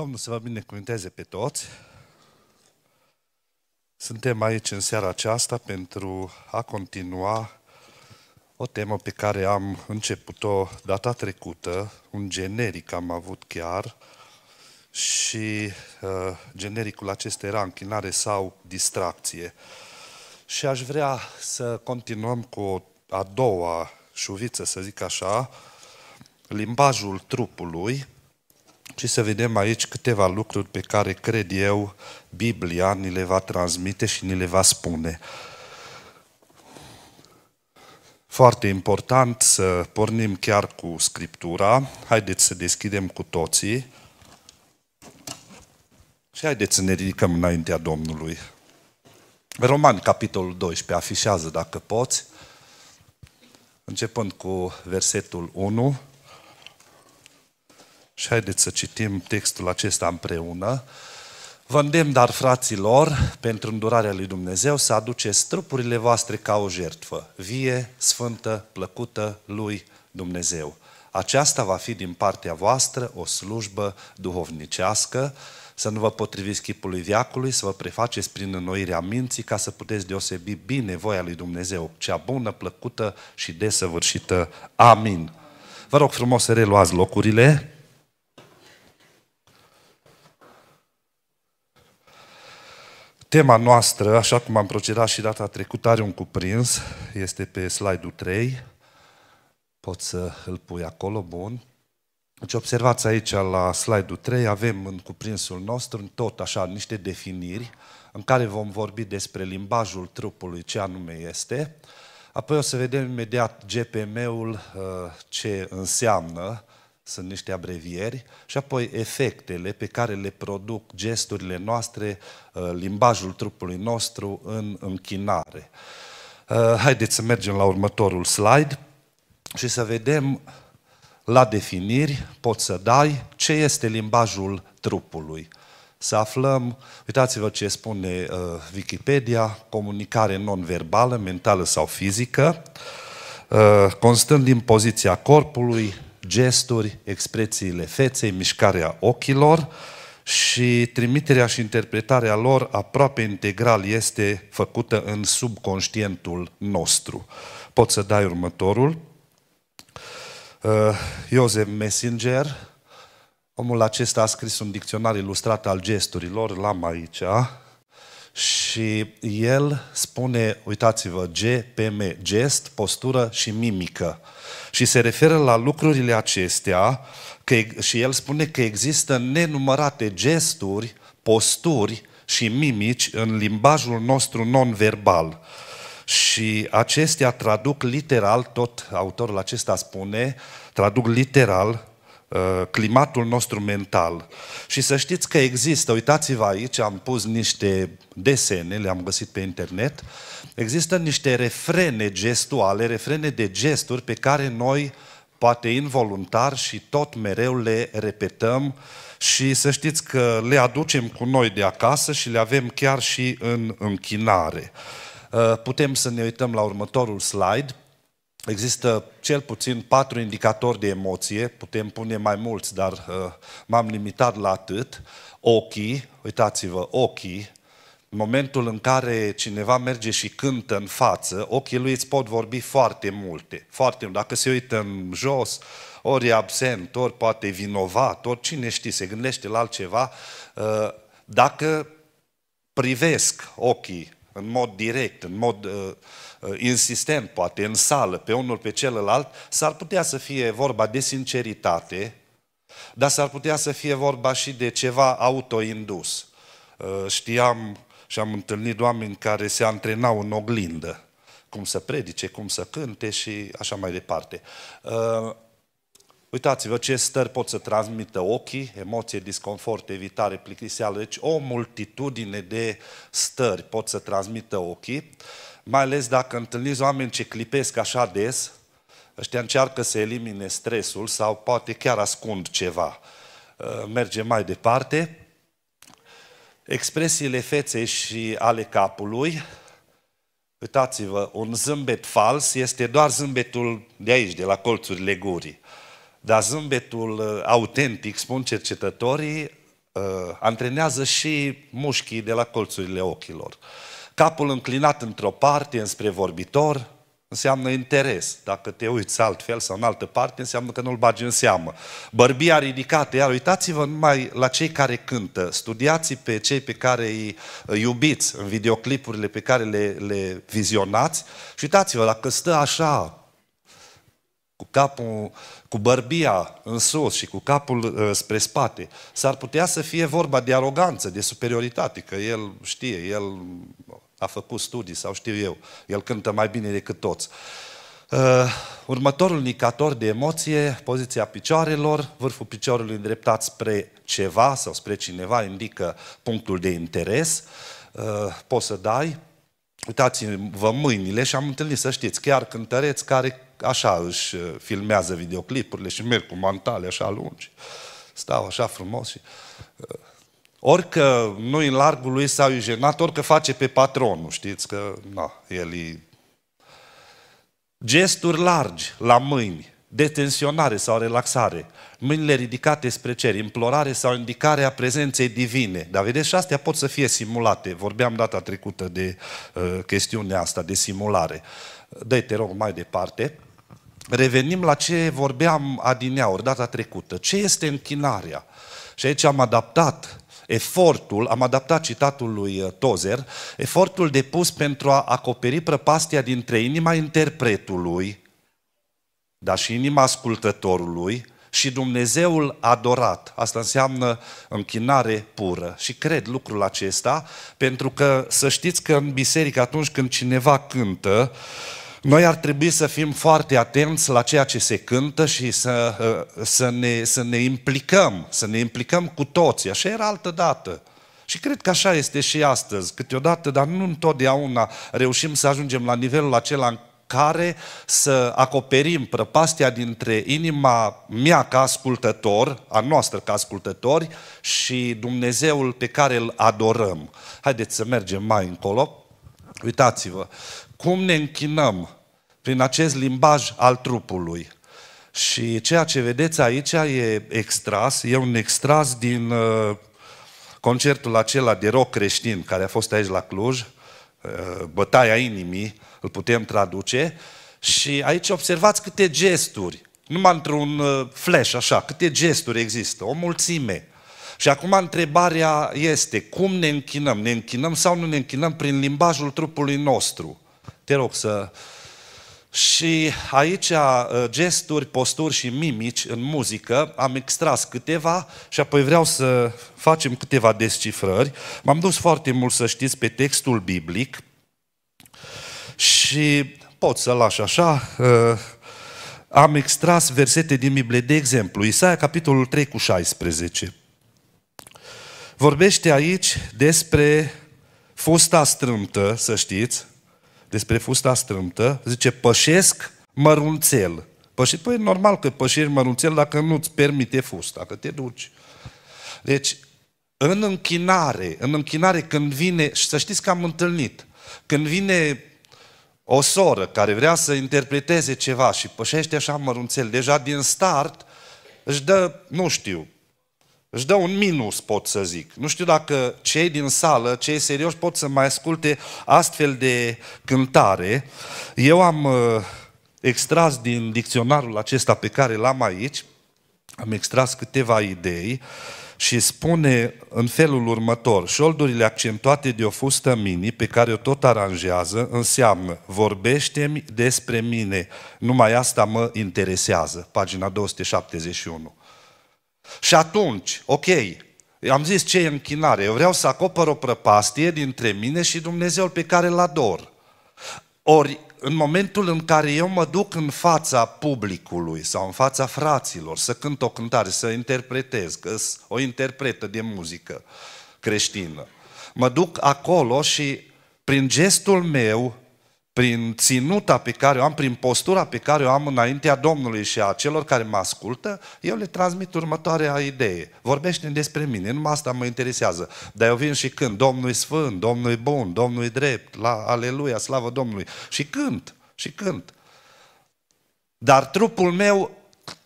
Domnul să vă binecuvânteze pe toți. Suntem aici în seara aceasta pentru a continua o temă pe care am început-o data trecută, un generic am avut chiar, și uh, genericul acesta era închinare sau distracție. Și aș vrea să continuăm cu a doua șuviță, să zic așa, limbajul trupului, ci să vedem aici câteva lucruri pe care cred eu Biblia ni le va transmite și ni le va spune. Foarte important să pornim chiar cu Scriptura. Haideți să deschidem cu toții și haideți să ne ridicăm înaintea Domnului. Roman, capitolul 12, afișează dacă poți, începând cu versetul 1. Și haideți să citim textul acesta împreună. Vă îndemn, dar, fraților, pentru îndurarea lui Dumnezeu, să aduceți trupurile voastre ca o jertfă, vie, sfântă, plăcută lui Dumnezeu. Aceasta va fi din partea voastră o slujbă duhovnicească, să nu vă potriviți chipului viacului, să vă prefaceți prin înnoirea minții ca să puteți deosebi bine voia lui Dumnezeu, cea bună, plăcută și desăvârșită. Amin. Vă rog frumos să reluați locurile. Tema noastră, așa cum am procedat și data trecută, are un cuprins, este pe slide-ul 3. Poți să îl pui acolo, bun. Deci observați aici la slide-ul 3, avem în cuprinsul nostru tot așa niște definiri în care vom vorbi despre limbajul trupului, ce anume este. Apoi o să vedem imediat GPM-ul, uh, ce înseamnă, sunt niște abrevieri, și apoi efectele pe care le produc gesturile noastre, uh, limbajul trupului nostru în închinare. Uh, haideți să mergem la următorul slide și să vedem la definiri, poți să dai, ce este limbajul trupului. Să aflăm, uitați-vă ce spune uh, Wikipedia, comunicare non-verbală, mentală sau fizică, uh, constând din poziția corpului, gesturi, expresiile feței, mișcarea ochilor și trimiterea și interpretarea lor aproape integral este făcută în subconștientul nostru. Pot să dai următorul. Iosef uh, Messenger, omul acesta a scris un dicționar ilustrat al gesturilor, l-am aici, și el spune, uitați-vă, GPM, gest, postură și mimică. Și se referă la lucrurile acestea că, și el spune că există nenumărate gesturi, posturi și mimici în limbajul nostru non-verbal. Și acestea traduc literal, tot autorul acesta spune, traduc literal Uh, climatul nostru mental. Și să știți că există, uitați-vă aici, am pus niște desene, le-am găsit pe internet, există niște refrene gestuale, refrene de gesturi pe care noi, poate involuntar și tot mereu le repetăm și să știți că le aducem cu noi de acasă și le avem chiar și în închinare. Uh, putem să ne uităm la următorul slide. Există cel puțin patru indicatori de emoție, putem pune mai mulți, dar uh, m-am limitat la atât. Ochii, uitați-vă, ochii, în momentul în care cineva merge și cântă în față, ochii lui îți pot vorbi foarte multe, foarte mult. Dacă se uită în jos, ori e absent, ori poate e vinovat, ori cine știe, se gândește la altceva, uh, dacă privesc ochii în mod direct, în mod uh, uh, insistent, poate, în sală, pe unul, pe celălalt, s-ar putea să fie vorba de sinceritate, dar s-ar putea să fie vorba și de ceva autoindus. Uh, știam și am întâlnit oameni care se antrenau în oglindă, cum să predice, cum să cânte și așa mai departe. Uh, Uitați-vă ce stări pot să transmită ochii, emoție, disconfort, evitare, plictiseală. Deci o multitudine de stări pot să transmită ochii, mai ales dacă întâlniți oameni ce clipesc așa des, ăștia încearcă să elimine stresul sau poate chiar ascund ceva. Uh, merge mai departe. Expresiile feței și ale capului, uitați-vă, un zâmbet fals este doar zâmbetul de aici, de la colțurile gurii. Dar zâmbetul uh, autentic, spun cercetătorii, uh, antrenează și mușchii de la colțurile ochilor. Capul înclinat într-o parte, înspre vorbitor, înseamnă interes. Dacă te uiți altfel sau în altă parte, înseamnă că nu-l bagi în seamă. Bărbia ridicată, iar uitați-vă numai la cei care cântă, studiați pe cei pe care îi iubiți în videoclipurile pe care le, le vizionați și uitați-vă, dacă stă așa, cu capul cu bărbia în sus și cu capul uh, spre spate, s-ar putea să fie vorba de aroganță, de superioritate, că el știe, el a făcut studii sau știu eu, el cântă mai bine decât toți. Uh, următorul indicator de emoție, poziția picioarelor, vârful piciorului îndreptat spre ceva sau spre cineva indică punctul de interes. Uh, poți să dai, uitați-vă mâinile și am întâlnit, să știți, chiar cântăreți care așa își uh, filmează videoclipurile și merg cu mantale așa lungi. Stau așa frumos și... Uh, orică nu în largul lui sau jenat, orică face pe patronul, știți că na, el e... Gesturi largi la mâini, detensionare sau relaxare, mâinile ridicate spre cer, implorare sau indicare a prezenței divine. Dar vedeți, și astea pot să fie simulate. Vorbeam data trecută de uh, chestiunea asta, de simulare. Dă-i, te rog, mai departe revenim la ce vorbeam adineaur, data trecută. Ce este închinarea? Și aici am adaptat efortul, am adaptat citatul lui uh, Tozer, efortul depus pentru a acoperi prăpastia dintre inima interpretului, dar și inima ascultătorului, și Dumnezeul adorat. Asta înseamnă închinare pură. Și cred lucrul acesta, pentru că să știți că în biserică atunci când cineva cântă, noi ar trebui să fim foarte atenți la ceea ce se cântă și să, uh, să, ne, să ne implicăm, să ne implicăm cu toții. Așa era altă dată. Și cred că așa este și astăzi. Câteodată, dar nu întotdeauna reușim să ajungem la nivelul acela în care să acoperim prăpastia dintre inima mea ca ascultător, a noastră ca ascultători și Dumnezeul pe care îl adorăm. Haideți să mergem mai încolo. Uitați-vă, cum ne închinăm prin acest limbaj al trupului. Și ceea ce vedeți aici e extras, e un extras din uh, concertul acela de rock creștin care a fost aici la Cluj, uh, Bătaia inimii, îl putem traduce, și aici observați câte gesturi, numai într-un uh, flash, așa, câte gesturi există, o mulțime. Și acum întrebarea este, cum ne închinăm? Ne închinăm sau nu ne închinăm prin limbajul trupului nostru? Te rog să... Și aici uh, gesturi, posturi și mimici în muzică, am extras câteva și apoi vreau să facem câteva descifrări. M-am dus foarte mult să știți pe textul biblic și pot să las așa, uh, am extras versete din Biblie, de exemplu, Isaia capitolul 3 cu 16. Vorbește aici despre fusta strâmtă, să știți, despre fusta strâmtă, zice, pășesc mărunțel. Păi, păi normal că pășești mărunțel dacă nu-ți permite fusta, că te duci. Deci, în închinare, în închinare când vine, și să știți că am întâlnit, când vine o soră care vrea să interpreteze ceva și pășește așa mărunțel, deja din start își dă, nu știu, își dă un minus, pot să zic. Nu știu dacă cei din sală, cei serioși, pot să mai asculte astfel de cântare. Eu am uh, extras din dicționarul acesta pe care l-am aici, am extras câteva idei și spune în felul următor, șoldurile accentuate de o fustă mini pe care o tot aranjează înseamnă vorbește-mi despre mine, numai asta mă interesează, pagina 271. Și atunci, ok, am zis ce e închinare. Eu vreau să acopăr o prăpastie dintre mine și Dumnezeul pe care îl ador. Ori, în momentul în care eu mă duc în fața publicului sau în fața fraților să cânt o cântare, să interpretez, că o interpretă de muzică creștină, mă duc acolo și prin gestul meu prin ținuta pe care o am, prin postura pe care o am înaintea Domnului și a celor care mă ascultă, eu le transmit următoarea idee. Vorbește despre mine, numai asta mă interesează. Dar eu vin și când Domnul e sfânt, Domnul e bun, Domnul e drept, la aleluia, slavă Domnului. Și cânt, și cânt. Dar trupul meu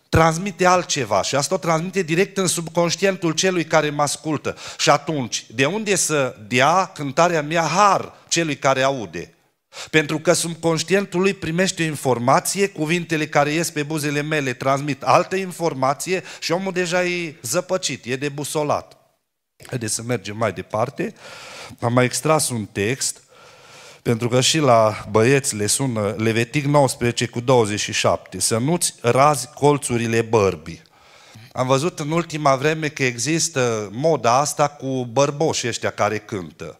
transmite altceva și asta o transmite direct în subconștientul celui care mă ascultă. Și atunci, de unde să dea cântarea mea har celui care aude? Pentru că subconștientul lui primește o informație, cuvintele care ies pe buzele mele transmit altă informație și omul deja e zăpăcit, e debusolat. Haideți să mergem mai departe. Am mai extras un text, pentru că și la băieți le sună Levetic 19 cu 27. Să nu-ți razi colțurile bărbii. Am văzut în ultima vreme că există moda asta cu bărboșii ăștia care cântă.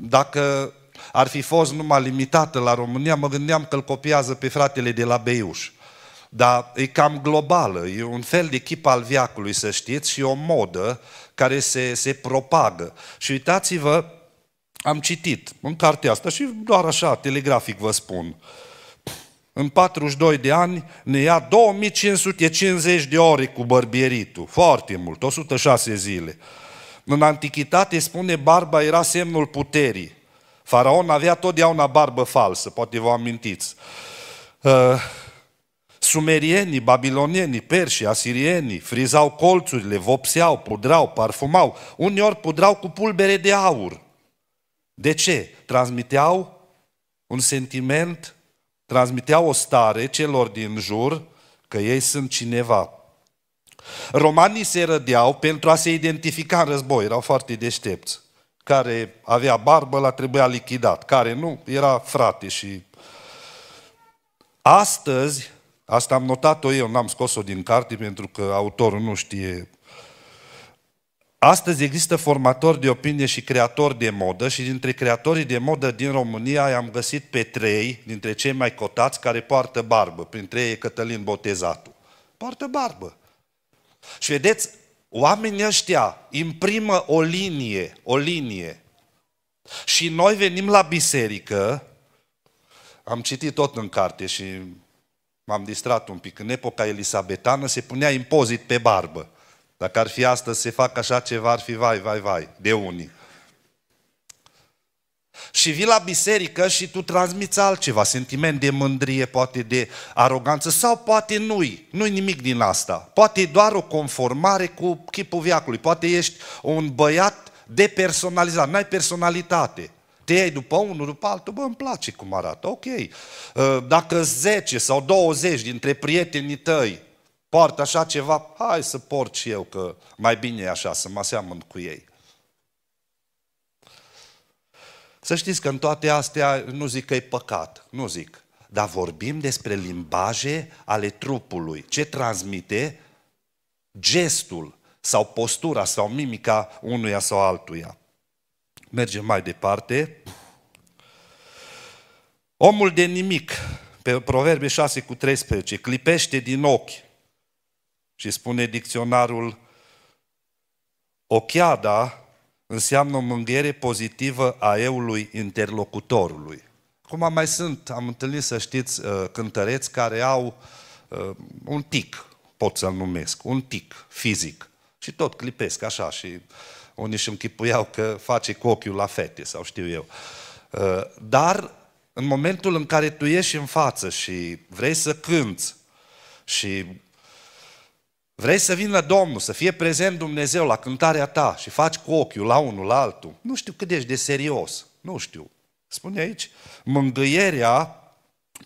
Dacă ar fi fost numai limitată la România, mă gândeam că îl copiază pe fratele de la Beiuș. Dar e cam globală, e un fel de chip al viacului, să știți, și o modă care se, se propagă. Și uitați-vă, am citit în cartea asta și doar așa, telegrafic vă spun, în 42 de ani ne ia 2550 de ore cu bărbieritul, foarte mult, 106 zile. În antichitate, spune, barba era semnul puterii. Faraon avea totdeauna barbă falsă, poate vă amintiți. Uh, sumerienii, babilonienii, perșii, asirienii frizau colțurile, vopseau, pudrau, parfumau. Uneori pudrau cu pulbere de aur. De ce? Transmiteau un sentiment, transmiteau o stare celor din jur că ei sunt cineva. Romanii se rădeau pentru a se identifica în război, erau foarte deștepți. Care avea barbă, la trebuia lichidat. Care nu, era frate și... Astăzi, asta am notat-o eu, n-am scos-o din carte pentru că autorul nu știe Astăzi există formatori de opinie și creatori de modă și dintre creatorii de modă din România i-am găsit pe trei dintre cei mai cotați care poartă barbă. Printre ei e Cătălin Botezatu. Poartă barbă. Și vedeți, Oamenii ăștia imprimă o linie, o linie. Și noi venim la biserică, am citit tot în carte și m-am distrat un pic. În epoca elisabetană se punea impozit pe barbă. Dacă ar fi astăzi se fac așa ceva, ar fi vai, vai, vai, de unii. Și vii la biserică și tu transmiți altceva, sentiment de mândrie, poate de aroganță sau poate nu-i, nu-i nimic din asta. Poate e doar o conformare cu chipul viacului, poate ești un băiat depersonalizat, n-ai personalitate. Te iei după unul, după altul, bă, îmi place cum arată, ok. Uh, dacă 10 sau 20 dintre prietenii tăi poartă așa ceva, hai să port și eu, că mai bine e așa, să mă aseamăn cu ei. Să știți că în toate astea nu zic că e păcat, nu zic. Dar vorbim despre limbaje ale trupului. Ce transmite gestul sau postura sau mimica unuia sau altuia. Mergem mai departe. Omul de nimic, pe Proverbe 6 cu 13, clipește din ochi și spune dicționarul Ochiada înseamnă o mânghiere pozitivă a eului interlocutorului. Cum am mai sunt, am întâlnit, să știți, uh, cântăreți care au uh, un tic, pot să-l numesc, un tic fizic. Și tot clipesc așa și unii își închipuiau că face cu ochiul la fete sau știu eu. Uh, dar în momentul în care tu ieși în față și vrei să cânți și Vrei să vin la Domnul, să fie prezent Dumnezeu la cântarea ta și faci cu ochiul la unul, la altul. Nu știu cât ești de serios. Nu știu. Spune aici, mângâierea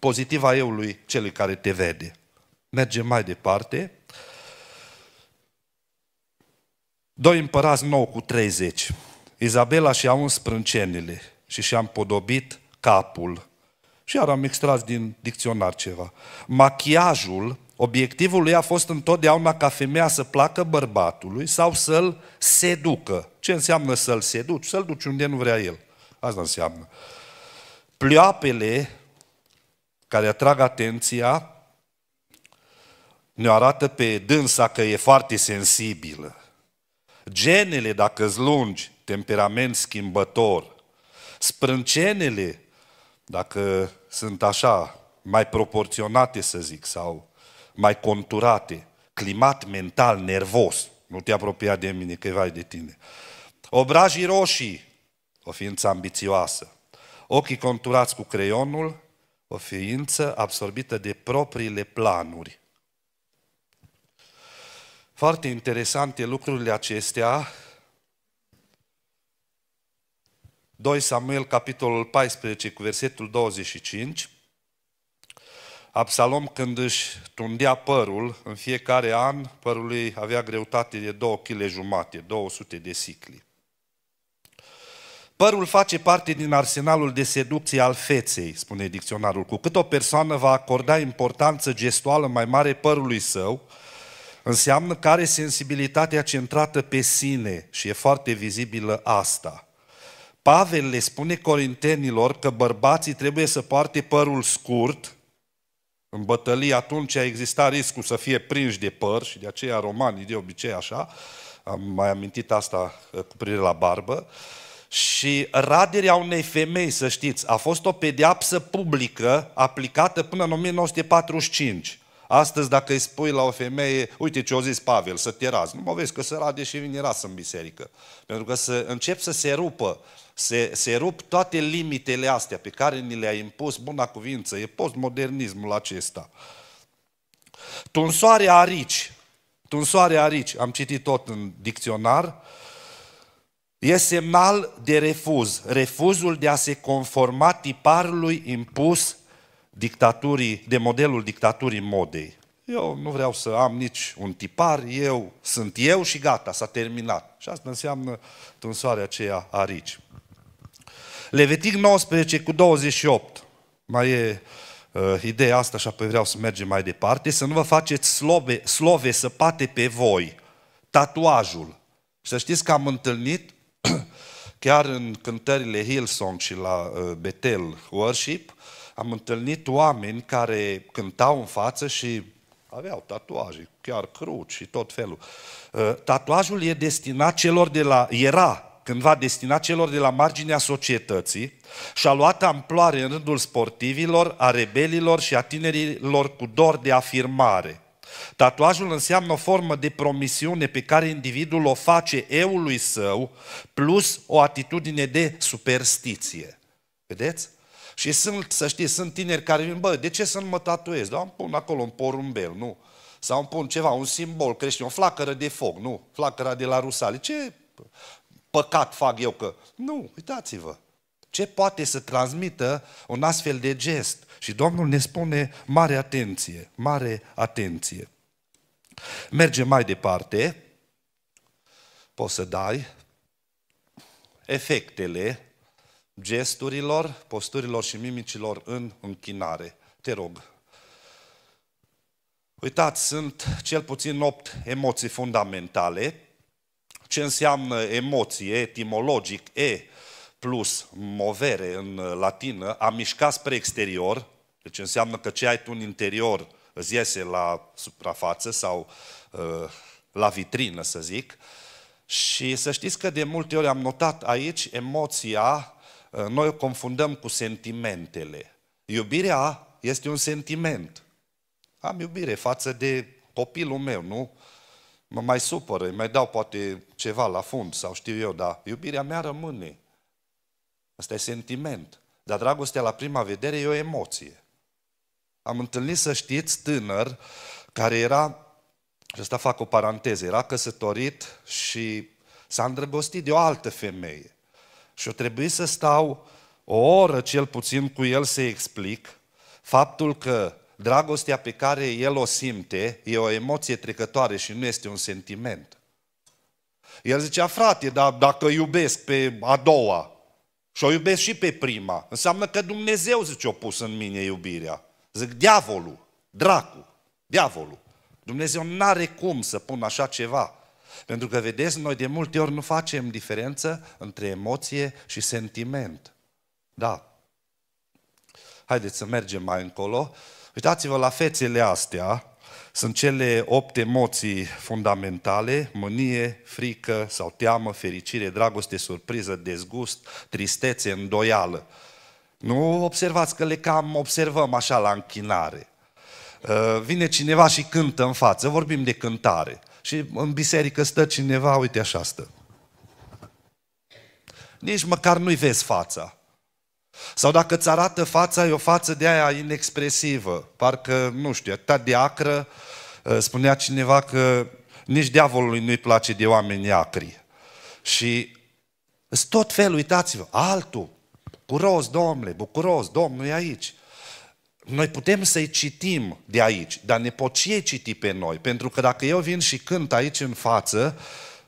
pozitivă a eului celui care te vede. Mergem mai departe. Doi împărați nou cu 30. Izabela și-a uns sprâncenele și și-a împodobit capul. Și iar am extras din dicționar ceva. Machiajul Obiectivul lui a fost întotdeauna ca femeia să placă bărbatului sau să-l seducă. Ce înseamnă să-l seduci? Să-l duci unde nu vrea el. Asta înseamnă. Pleoapele care atrag atenția ne arată pe dânsa că e foarte sensibilă. Genele, dacă îți lungi, temperament schimbător. Sprâncenele, dacă sunt așa, mai proporționate, să zic, sau mai conturate, climat mental nervos, nu te apropia de mine, că vai de tine. Obrajii roșii, o ființă ambițioasă. Ochii conturați cu creionul, o ființă absorbită de propriile planuri. Foarte interesante lucrurile acestea. 2 Samuel, capitolul 14, cu versetul 25. Absalom când își tundea părul, în fiecare an părul lui avea greutate de 2 kg jumate, 200 de sicli. Părul face parte din arsenalul de seducție al feței, spune dicționarul. Cu cât o persoană va acorda importanță gestuală mai mare părului său, înseamnă că are sensibilitatea centrată pe sine și e foarte vizibilă asta. Pavel le spune corintenilor că bărbații trebuie să poarte părul scurt, în bătălie atunci a existat riscul să fie prinși de păr și de aceea romanii de obicei așa, am mai amintit asta uh, cu privire la barbă, și raderea unei femei, să știți, a fost o pedeapsă publică aplicată până în 1945. Astăzi, dacă îi spui la o femeie, uite ce o zis Pavel, să te razi. Nu mă vezi că se rade și vine ras în biserică. Pentru că să încep să se rupă, se, se rup toate limitele astea pe care ni le-a impus buna cuvință. E postmodernismul acesta. Tunsoare arici. Tunsoare arici, am citit tot în dicționar, e semnal de refuz. Refuzul de a se conforma tiparului impus dictaturii, de modelul dictaturii modei. Eu nu vreau să am nici un tipar, eu sunt eu și gata, s-a terminat. Și asta înseamnă tunsoarea aceea a arici. Levitic 19 cu 28. Mai e uh, ideea asta și apoi vreau să mergem mai departe. Să nu vă faceți slove, slove săpate pe voi. Tatuajul. Și să știți că am întâlnit chiar în cântările Hillsong și la uh, Betel Worship, uh, am întâlnit oameni care cântau în față și aveau tatuaje, chiar cruci și tot felul. Uh, tatuajul e destinat celor de la, era cândva destinat celor de la marginea societății și a luat amploare în rândul sportivilor, a rebelilor și a tinerilor cu dor de afirmare. Tatuajul înseamnă o formă de promisiune pe care individul o face eului său, plus o atitudine de superstiție. Vedeți? Și sunt, să știți, sunt tineri care vin, bă, de ce să nu mă tatuez? Da, îmi pun acolo un porumbel, nu? Sau îmi pun ceva, un simbol creștin, o flacără de foc, nu? Flacăra de la Rusali. Ce păcat fac eu că... Nu, uitați-vă. Ce poate să transmită un astfel de gest? Și Domnul ne spune mare atenție, mare atenție. Mergem mai departe. Poți să dai efectele gesturilor, posturilor și mimicilor în închinare. Te rog. Uitați, sunt cel puțin opt emoții fundamentale. Ce înseamnă emoție etimologic? E plus movere în latină, a mișca spre exterior, deci înseamnă că ce ai tu în interior îți iese la suprafață sau uh, la vitrină, să zic. Și să știți că de multe ori am notat aici emoția Eh, noi confundăm cu sentimentele. Iubirea este un sentiment. Am iubire față de copilul meu, nu? Mă mai supără, îi mai dau poate ceva la fund sau știu eu, dar iubirea mea rămâne. Asta e sentiment. Dar dragostea la prima vedere e o emoție. Am întâlnit, să știți, tânăr care era, și asta fac o paranteză, era căsătorit și s-a îndrăgostit de o altă femeie. Și o trebuie să stau o oră cel puțin cu el să explic faptul că dragostea pe care el o simte e o emoție trecătoare și nu este un sentiment. El zicea, frate, dar dacă iubesc pe a doua și o iubesc și pe prima, înseamnă că Dumnezeu, zice, o pus în mine iubirea. Zic, diavolul, dracu, diavolul. Dumnezeu nu are cum să pun așa ceva. Pentru că, vedeți, noi de multe ori nu facem diferență între emoție și sentiment. Da. Haideți să mergem mai încolo. Uitați-vă la fețele astea. Sunt cele opt emoții fundamentale, mânie, frică sau teamă, fericire, dragoste, surpriză, dezgust, tristețe, îndoială. Nu observați că le cam observăm așa la închinare. Ă, vine cineva și cântă în față, vorbim de cântare și în biserică stă cineva, uite așa stă. Nici măcar nu-i vezi fața. Sau dacă îți arată fața, e o față de aia inexpresivă, parcă, nu știu, atât de acră, ă, spunea cineva că nici diavolului nu-i place de oameni acri. Și tot fel, uitați-vă, altul, bucuros, domnule, bucuros, domnul e aici. Noi putem să-i citim de aici, dar ne pot și ei citi pe noi. Pentru că dacă eu vin și cânt aici în față,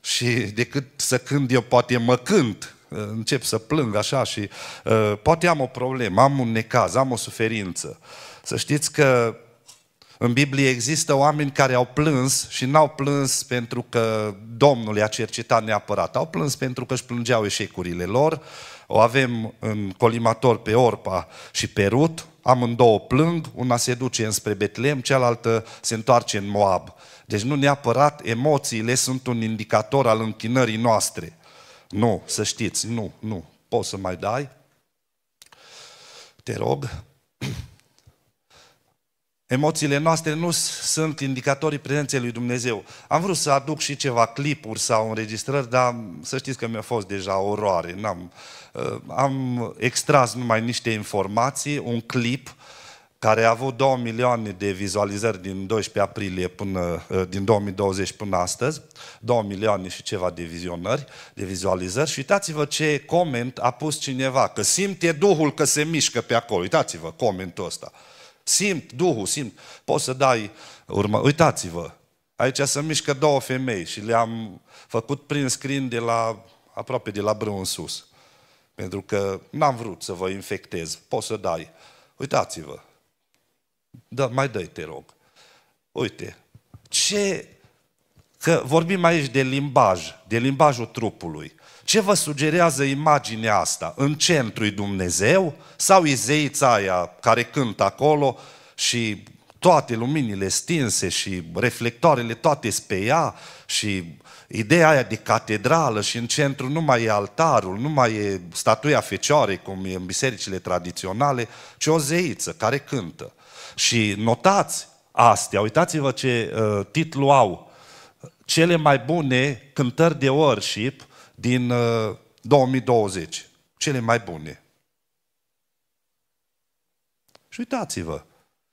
și decât să cânt eu, poate mă cânt, uh, încep să plâng așa și uh, poate am o problemă, am un necaz, am o suferință. Să știți că în Biblie există oameni care au plâns și n-au plâns pentru că Domnul i-a cercetat neapărat. Au plâns pentru că își plângeau eșecurile lor. O avem în colimator pe Orpa și pe Rut. Amândouă plâng, una se duce înspre Betlem, cealaltă se întoarce în Moab. Deci nu neapărat emoțiile sunt un indicator al închinării noastre. Nu, să știți, nu, nu. Poți să mai dai? Te rog. Emoțiile noastre nu sunt indicatorii prezenței lui Dumnezeu. Am vrut să aduc și ceva clipuri sau înregistrări, dar să știți că mi-a fost deja oroare. N-am, uh, am extras numai niște informații, un clip care a avut 2 milioane de vizualizări din 12 aprilie până, uh, din 2020 până astăzi, 2 milioane și ceva de vizionări, de vizualizări și uitați-vă ce coment a pus cineva, că simte Duhul că se mișcă pe acolo, uitați-vă comentul ăsta. Uh, Simt Duhul, simt. Poți să dai urmă. Uitați-vă, aici se mișcă două femei și le-am făcut prin screen de la, aproape de la brâu în sus. Pentru că n-am vrut să vă infectez. Poți să dai. Uitați-vă. Da, mai dă te rog. Uite, ce... Că vorbim aici de limbaj, de limbajul trupului. Ce vă sugerează imaginea asta? În centru e Dumnezeu sau e zeița aia care cântă acolo și toate luminile stinse și reflectoarele toate pe ea și ideea aia de catedrală și în centru nu mai e altarul, nu mai e statuia fecioarei cum e în bisericile tradiționale, ci o zeiță care cântă. Și notați astea, uitați-vă ce uh, titlu au, cele mai bune cântări de worship din 2020, uh, cele mai bune. Și uitați-vă.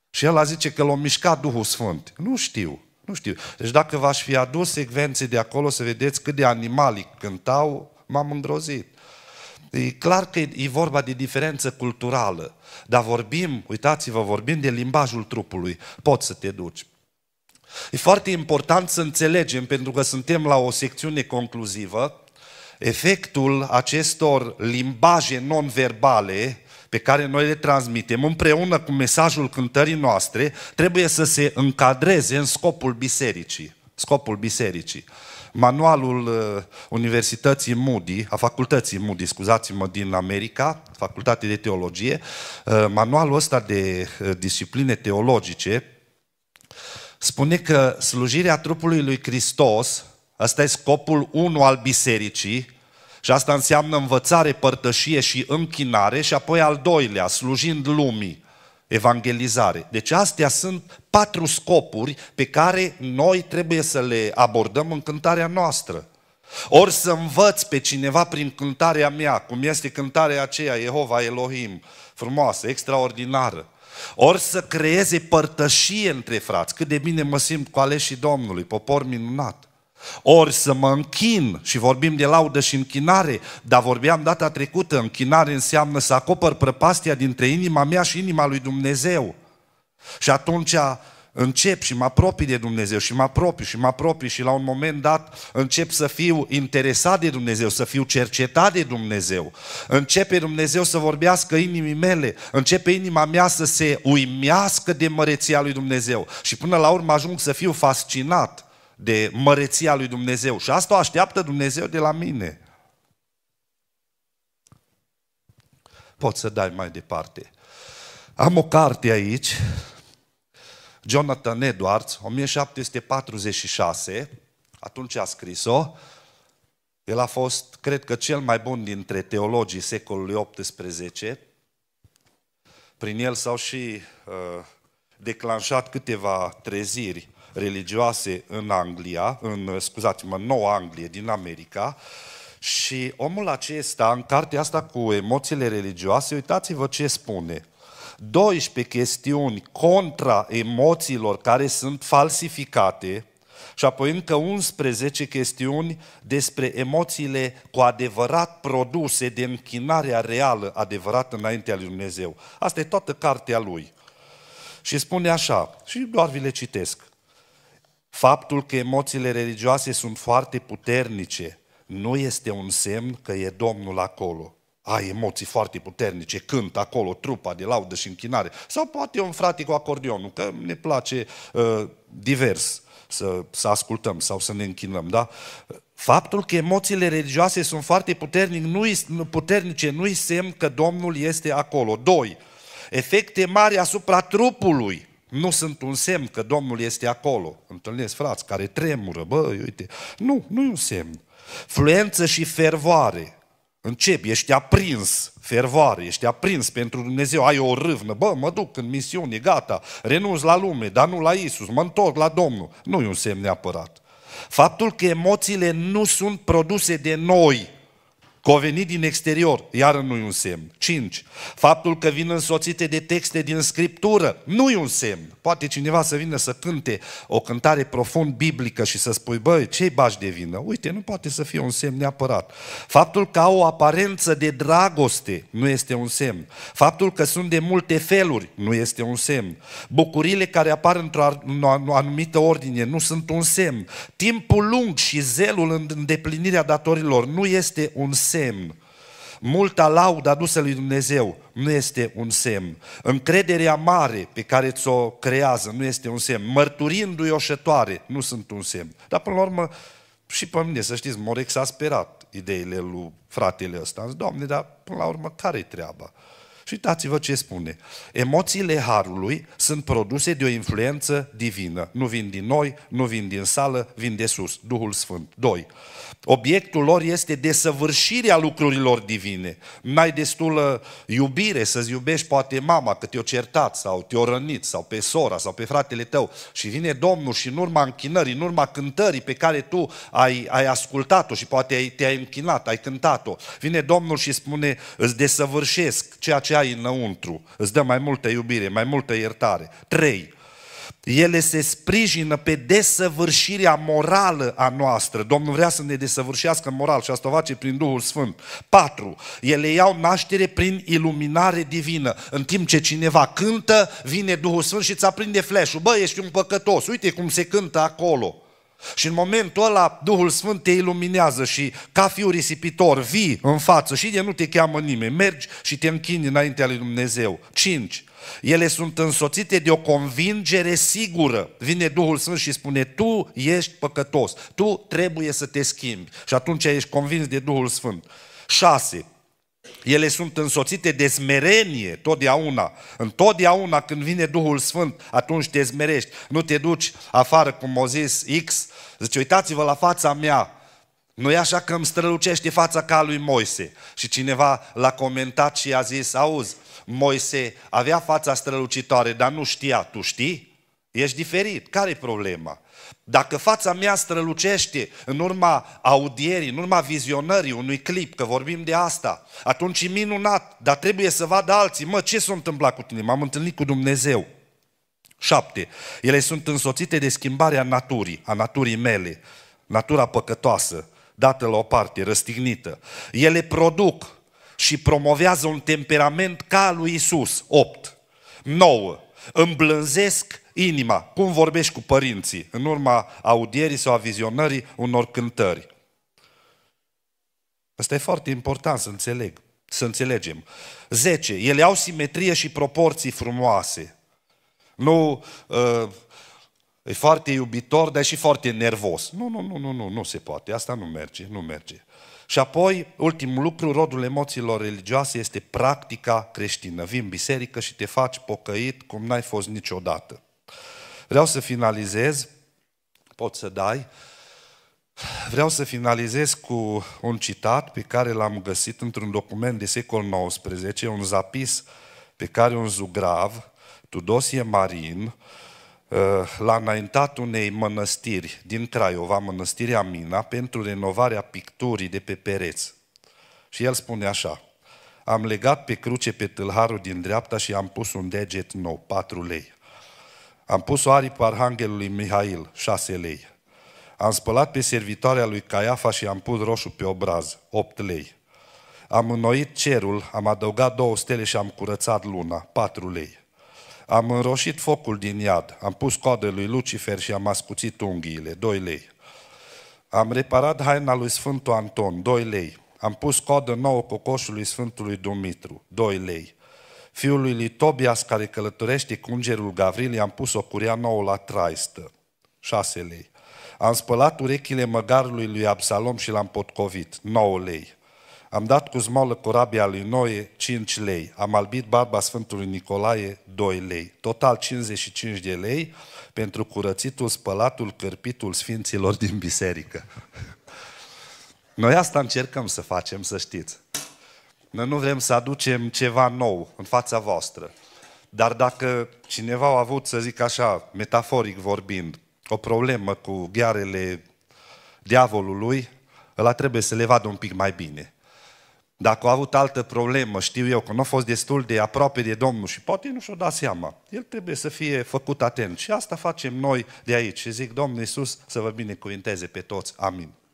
Și el a zice că l-a mișcat Duhul Sfânt. Nu știu, nu știu. Deci dacă v-aș fi adus secvențe de acolo să vedeți cât de animali cântau, m-am îngrozit. E clar că e vorba de diferență culturală, dar vorbim, uitați-vă, vorbim de limbajul trupului. Poți să te duci. E foarte important să înțelegem, pentru că suntem la o secțiune concluzivă, Efectul acestor limbaje non-verbale pe care noi le transmitem împreună cu mesajul cântării noastre trebuie să se încadreze în scopul bisericii. Scopul bisericii. Manualul uh, Universității Moody, a facultății Moody, scuzați-mă, din America, facultate de teologie, uh, manualul ăsta de uh, discipline teologice spune că slujirea trupului lui Hristos Asta e scopul 1 al bisericii și asta înseamnă învățare, părtășie și închinare și apoi al doilea, slujind lumii, evangelizare. Deci astea sunt patru scopuri pe care noi trebuie să le abordăm în cântarea noastră. Ori să învăț pe cineva prin cântarea mea, cum este cântarea aceea, Jehova Elohim, frumoasă, extraordinară. Ori să creeze părtășie între frați, cât de bine mă simt cu aleșii Domnului, popor minunat. Ori să mă închin și vorbim de laudă și închinare, dar vorbeam data trecută, închinare înseamnă să acopăr prăpastia dintre inima mea și inima lui Dumnezeu. Și atunci încep și mă apropii de Dumnezeu și mă apropii și mă apropii și la un moment dat încep să fiu interesat de Dumnezeu, să fiu cercetat de Dumnezeu. Începe Dumnezeu să vorbească inimii mele, începe inima mea să se uimească de măreția lui Dumnezeu și până la urmă ajung să fiu fascinat de măreția lui Dumnezeu. Și asta o așteaptă Dumnezeu de la mine. Poți să dai mai departe. Am o carte aici, Jonathan Edwards, 1746, atunci a scris-o. El a fost, cred că, cel mai bun dintre teologii secolului XVIII. Prin el s-au și uh, declanșat câteva treziri religioase în Anglia, în, scuzați-mă, Noua Anglie din America, și omul acesta, în cartea asta cu emoțiile religioase, uitați-vă ce spune. 12 chestiuni contra emoțiilor care sunt falsificate și apoi încă 11 chestiuni despre emoțiile cu adevărat produse de închinarea reală, adevărată înaintea lui Dumnezeu. Asta e toată cartea lui. Și spune așa, și doar vi le citesc. Faptul că emoțiile religioase sunt foarte puternice nu este un semn că e Domnul acolo. Ai emoții foarte puternice, cânt acolo, trupa de laudă și închinare. Sau poate un frate cu acordionul, că ne place uh, divers să, să ascultăm sau să ne închinăm, da? Faptul că emoțiile religioase sunt foarte puternic, nu puternice nu-i semn că Domnul este acolo. Doi, efecte mari asupra trupului. Nu sunt un semn că Domnul este acolo. Întâlnesc frați care tremură, bă, uite. Nu, nu e un semn. Fluență și fervoare. Încep, ești aprins, fervoare, ești aprins pentru Dumnezeu, ai o râvnă, bă, mă duc în misiune, gata, renunț la lume, dar nu la Isus, mă întorc la Domnul. Nu e un semn neapărat. Faptul că emoțiile nu sunt produse de noi, Că au venit din exterior, iar nu e un semn. 5. Faptul că vin însoțite de texte din Scriptură, nu e un semn. Poate cineva să vină să cânte o cântare profund biblică și să spui, băi, ce bași de vină? Uite, nu poate să fie un semn neapărat. Faptul că au o aparență de dragoste nu este un semn. Faptul că sunt de multe feluri nu este un semn. Bucurile care apar într-o anumită ordine nu sunt un semn. Timpul lung și zelul în îndeplinirea datorilor nu este un semn semn. Multa laudă adusă lui Dumnezeu nu este un semn. Încrederea mare pe care ți-o creează nu este un semn. Mărturindu-i oșătoare nu sunt un semn. Dar până la urmă, și pe mine, să știți, mă exasperat ideile lui fratele ăsta. Am zis, Doamne, dar până la urmă care-i treaba? Și uitați-vă ce spune. Emoțiile harului sunt produse de o influență divină. Nu vin din noi, nu vin din sală, vin de sus, Duhul Sfânt. 2. Obiectul lor este desăvârșirea lucrurilor divine. Mai destulă uh, iubire să-ți iubești poate mama că te-o certat sau te-o rănit sau pe sora sau pe fratele tău și vine Domnul și în urma închinării, în urma cântării pe care tu ai, ai ascultat-o și poate ai, te-ai închinat, ai cântat-o, vine Domnul și spune îți desăvârșesc ceea ce ai înăuntru, îți dă mai multă iubire, mai multă iertare. Trei, ele se sprijină pe desăvârșirea morală a noastră. Domnul vrea să ne desăvârșească moral și asta o face prin Duhul Sfânt. 4. Ele iau naștere prin iluminare divină. În timp ce cineva cântă, vine Duhul Sfânt și îți aprinde flash-ul. Bă, ești un păcătos, uite cum se cântă acolo. Și în momentul ăla Duhul Sfânt te iluminează și ca fiul risipitor vii în față și de nu te cheamă nimeni. Mergi și te închini înaintea lui Dumnezeu. 5. Ele sunt însoțite de o convingere sigură. Vine Duhul Sfânt și spune, tu ești păcătos, tu trebuie să te schimbi. Și atunci ești convins de Duhul Sfânt. 6. Ele sunt însoțite de smerenie totdeauna. Întotdeauna când vine Duhul Sfânt, atunci te smerești. Nu te duci afară, cum o zis X, zice, uitați-vă la fața mea, nu e așa că îmi strălucește fața ca lui Moise. Și cineva l-a comentat și a zis, auzi, Moise avea fața strălucitoare, dar nu știa, tu știi? Ești diferit, care e problema? Dacă fața mea strălucește în urma audierii, în urma vizionării unui clip, că vorbim de asta, atunci e minunat, dar trebuie să vadă alții, mă, ce s-a întâmplat cu tine? M-am întâlnit cu Dumnezeu. 7. Ele sunt însoțite de schimbarea naturii, a naturii mele, natura păcătoasă dată la o parte, răstignită. Ele produc și promovează un temperament ca al lui Isus. 8. 9. Îmblânzesc inima. Cum vorbești cu părinții? În urma audierii sau a vizionării unor cântări. Asta e foarte important să înțeleg, să înțelegem. 10. Ele au simetrie și proporții frumoase. Nu uh, e foarte iubitor, dar e și foarte nervos. Nu, nu, nu, nu, nu, nu se poate. Asta nu merge, nu merge. Și apoi, ultimul lucru, rodul emoțiilor religioase este practica creștină. Vii în biserică și te faci pocăit cum n-ai fost niciodată. Vreau să finalizez, pot să dai, vreau să finalizez cu un citat pe care l-am găsit într-un document de secol XIX, un zapis pe care un zugrav, Tudosie Marin, Uh, l-a înaintat unei mănăstiri din Craiova, mănăstirea Mina, pentru renovarea picturii de pe pereți. Și el spune așa, am legat pe cruce pe tâlharul din dreapta și am pus un deget nou, 4 lei. Am pus o aripă Arhanghelului Mihail, 6 lei. Am spălat pe servitoarea lui Caiafa și am pus roșu pe obraz, 8 lei. Am înnoit cerul, am adăugat două stele și am curățat luna, 4 lei. Am înroșit focul din iad, am pus coadă lui Lucifer și am ascuțit unghiile, 2 lei. Am reparat haina lui Sfântul Anton, 2 lei. Am pus coadă nouă cocoșului Sfântului Dumitru, 2 lei. Fiul lui Tobias, care călătorește cu îngerul Gavril, i-am pus o curea nouă la traistă, 6 lei. Am spălat urechile măgarului lui Absalom și l-am potcovit, 9 lei. Am dat cu zmoală corabia lui Noe 5 lei. Am albit barba Sfântului Nicolae 2 lei. Total 55 de lei pentru curățitul, spălatul, cărpitul sfinților din biserică. Noi asta încercăm să facem, să știți. Noi nu vrem să aducem ceva nou în fața voastră. Dar dacă cineva a avut, să zic așa, metaforic vorbind, o problemă cu ghearele diavolului, ăla trebuie să le vadă un pic mai bine. Dacă a avut altă problemă, știu eu că nu a fost destul de aproape de Domnul și poate nu și-o da seama. El trebuie să fie făcut atent și asta facem noi de aici. Și zic, Domnul Iisus să vă binecuvinteze pe toți. Amin.